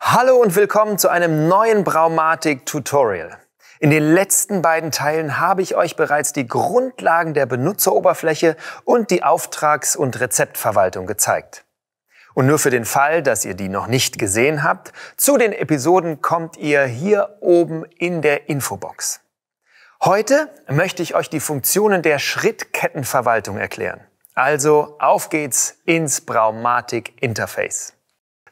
Hallo und willkommen zu einem neuen Braumatik-Tutorial. In den letzten beiden Teilen habe ich euch bereits die Grundlagen der Benutzeroberfläche und die Auftrags- und Rezeptverwaltung gezeigt. Und nur für den Fall, dass ihr die noch nicht gesehen habt, zu den Episoden kommt ihr hier oben in der Infobox. Heute möchte ich euch die Funktionen der Schrittkettenverwaltung erklären. Also auf geht's ins Braumatik Interface.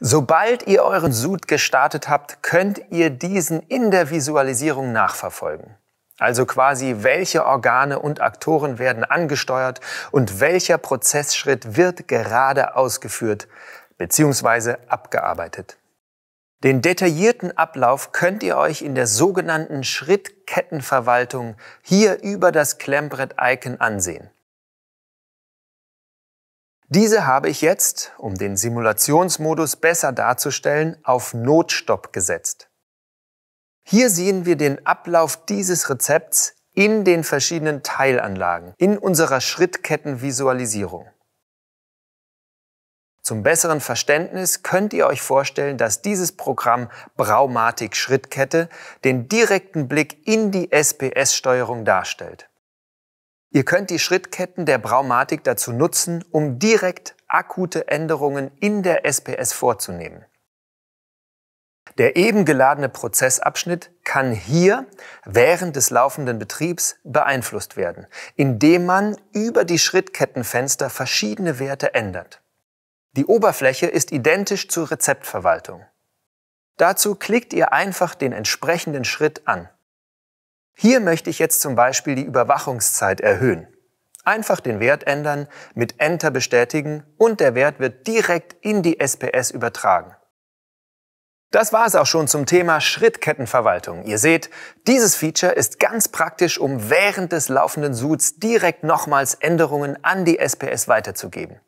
Sobald ihr euren Sud gestartet habt, könnt ihr diesen in der Visualisierung nachverfolgen. Also quasi, welche Organe und Aktoren werden angesteuert und welcher Prozessschritt wird gerade ausgeführt bzw. abgearbeitet. Den detaillierten Ablauf könnt ihr euch in der sogenannten Schrittkettenverwaltung hier über das Klemmbrett-Icon ansehen. Diese habe ich jetzt, um den Simulationsmodus besser darzustellen, auf Notstopp gesetzt. Hier sehen wir den Ablauf dieses Rezepts in den verschiedenen Teilanlagen, in unserer Schrittkettenvisualisierung. Zum besseren Verständnis könnt ihr euch vorstellen, dass dieses Programm Braumatik Schrittkette den direkten Blick in die SPS-Steuerung darstellt. Ihr könnt die Schrittketten der Braumatik dazu nutzen, um direkt akute Änderungen in der SPS vorzunehmen. Der eben geladene Prozessabschnitt kann hier während des laufenden Betriebs beeinflusst werden, indem man über die Schrittkettenfenster verschiedene Werte ändert. Die Oberfläche ist identisch zur Rezeptverwaltung. Dazu klickt ihr einfach den entsprechenden Schritt an. Hier möchte ich jetzt zum Beispiel die Überwachungszeit erhöhen. Einfach den Wert ändern, mit Enter bestätigen und der Wert wird direkt in die SPS übertragen. Das war es auch schon zum Thema Schrittkettenverwaltung. Ihr seht, dieses Feature ist ganz praktisch, um während des laufenden Suits direkt nochmals Änderungen an die SPS weiterzugeben.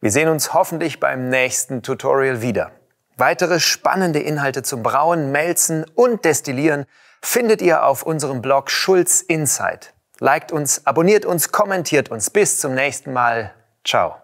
Wir sehen uns hoffentlich beim nächsten Tutorial wieder. Weitere spannende Inhalte zum Brauen, Melzen und Destillieren findet ihr auf unserem Blog Schulz Insight. Liked uns, abonniert uns, kommentiert uns. Bis zum nächsten Mal. Ciao.